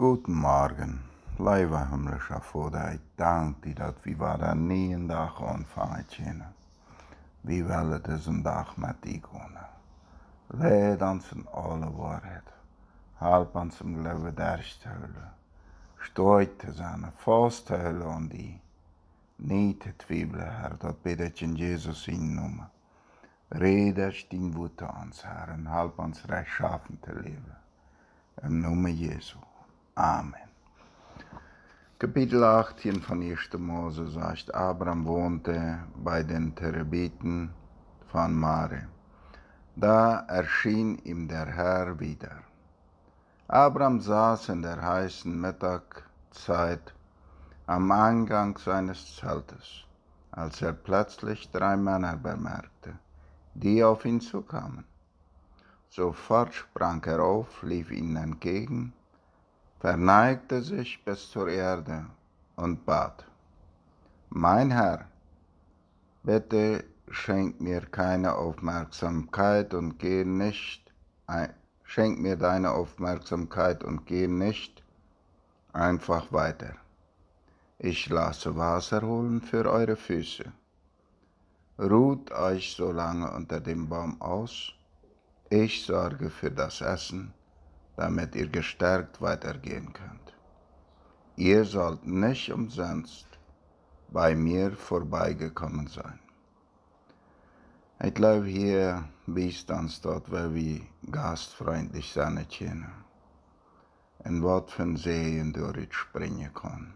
Guten Morgen, Leiva himmlischer Vater, ich danke dir, dass wir wieder nie einen Tag anfangen können. Wir wollen diesen Tag mit dir kommen. Leid uns in alle Wahrheit, halb uns im Glauben der Stelle. Steuert zu seiner Fasthölle und die, nicht die Zwiebel, Herr, das bitte ich in Jesus in Nummer. Redest dein Wut an uns, Herr, und halb uns rechtschaffen zu leben. Im Namen Jesu. Amen. Kapitel 18 von 1. Mose sagt, Abraham wohnte bei den Terebiten von Mare. Da erschien ihm der Herr wieder. Abraham saß in der heißen Mittagszeit am Eingang seines Zeltes, als er plötzlich drei Männer bemerkte, die auf ihn zukamen. Sofort sprang er auf, lief ihnen entgegen verneigte sich bis zur Erde und bat, Mein Herr, bitte schenk mir keine Aufmerksamkeit und geh nicht, ein, schenk mir deine Aufmerksamkeit und geh nicht einfach weiter. Ich lasse Wasser holen für eure Füße. Ruht euch so lange unter dem Baum aus, ich sorge für das Essen damit ihr gestärkt weitergehen könnt. Ihr sollt nicht umsonst bei mir vorbeigekommen sein. Ich glaube, hier bist uns dort, weil wir gastfreundlich sein können. In was von Seen durch springen kann.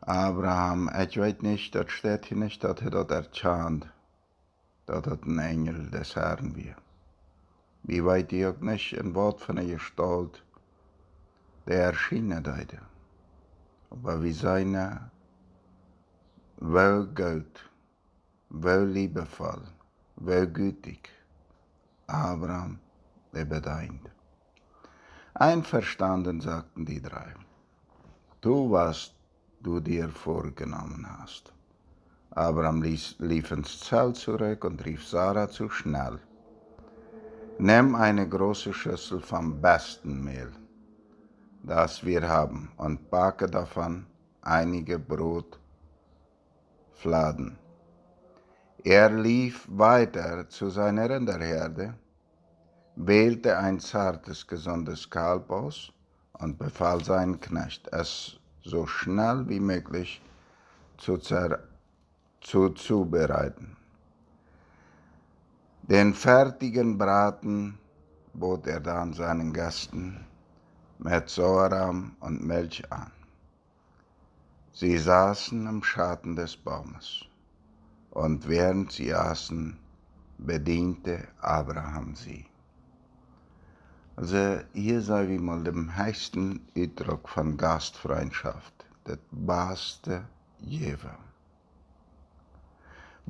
Abraham, ich weiß nicht, dort steht hier nicht, dass er das erkannt, dass er ein Engel des Herrn wird. Wie weit die nicht ein Wort von ihr gestalt, der erschien nicht heute. Aber wie seine wel gut, wel liebevoll, wel gütig, Abraham, der bedeint. Einverstanden, sagten die drei. Tu, was du dir vorgenommen hast. Abraham lief ins Zelt zurück und rief Sarah zu schnell. Nimm eine große Schüssel vom besten Mehl, das wir haben, und backe davon einige Brotfladen. Er lief weiter zu seiner Rinderherde, wählte ein zartes, gesundes Kalb aus und befahl seinen Knecht, es so schnell wie möglich zu, zu zuzubereiten. Den fertigen Braten bot er dann seinen Gästen mit Sauerrahm und Milch an. Sie saßen im Schatten des Baumes, und während sie aßen, bediente Abraham sie. Also hier sei wie mal dem höchsten Eindruck von Gastfreundschaft, das beste jeweils.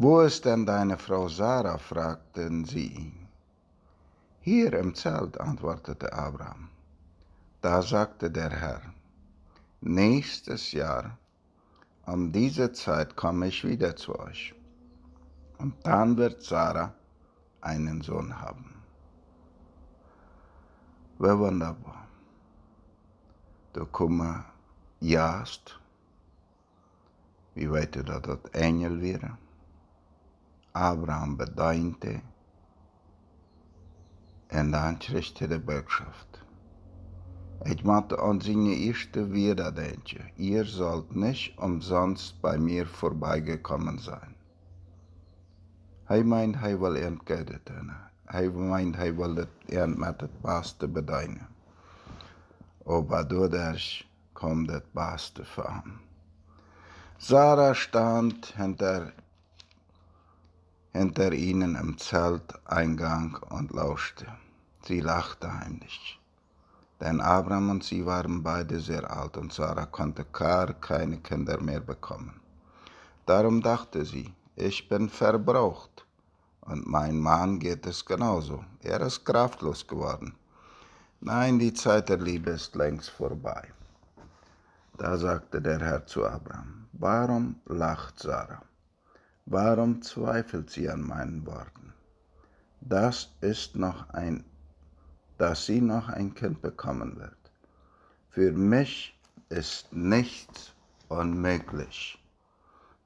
Wo ist denn deine Frau Sarah? fragten sie ihn. Hier im Zelt, antwortete Abraham. Da sagte der Herr, nächstes Jahr, um diese Zeit komme ich wieder zu euch. Und dann wird Sarah einen Sohn haben. Ve wunderbar. Du kommst, jast. wie weit du da dort Engel ett Abraham bedeinte în der Bürgschaft. Ich mache uns in seine erste Wiederdenke, ihr sollt nicht umsonst bei mir vorbeigekommen sein. Hij meint, hij will hem kennen. Hij meint, hij wil het hem met het beste bedienen. Aber dadurch kommt das beste von. Sarah stand hinter hinter ihnen im Zelteingang und lauschte. Sie lachte heimlich. Denn Abraham und sie waren beide sehr alt und Sarah konnte gar keine Kinder mehr bekommen. Darum dachte sie, ich bin verbraucht. Und mein Mann geht es genauso. Er ist kraftlos geworden. Nein, die Zeit der Liebe ist längst vorbei. Da sagte der Herr zu Abraham, warum lacht Sarah? Warum zweifelt sie an meinen Worten? Das ist noch ein, dass sie noch ein Kind bekommen wird. Für mich ist nichts unmöglich.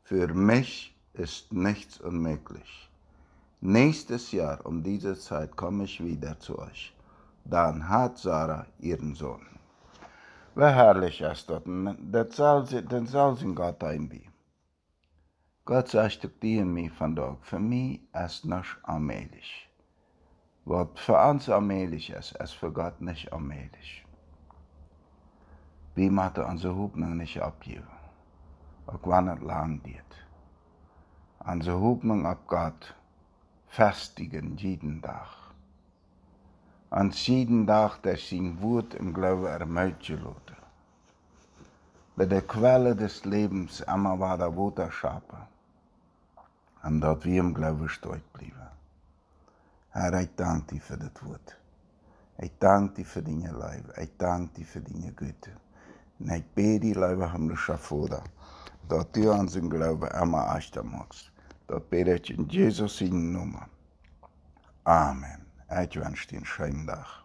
Für mich ist nichts unmöglich. Nächstes Jahr um diese Zeit komme ich wieder zu euch. Dann hat Sarah ihren Sohn. Ve herrlich ist dort. Den Salzengott ein Bier. Gott sagt, değil mi van dog für mich ist nicht allmählich. Was für uns allmählich ist, ist für Gott nicht allmählich. Wie macht er unsere Hoffnung nicht abgeben, auch wenn es lang geht. Unsere Hoffnung auf Gott festigen jeden Tag. Und jeden Tag, der sein Wut im Glauben ermöglicht bei der Quelle des Lebens Amavada Votaschape, und dort wir im Glauben steuert bleiben. Herr, ich danke dir für das Wort. Ich danke dir für deine Leibe. Ich danke dir für deine Güte. Und ich bete dir, Leib, am Schafura, dass du an unseren Glauben immer achten magst. Das bete ich in Jesus' Namen. Amen. Ich wünsche dir einen schönen Tag.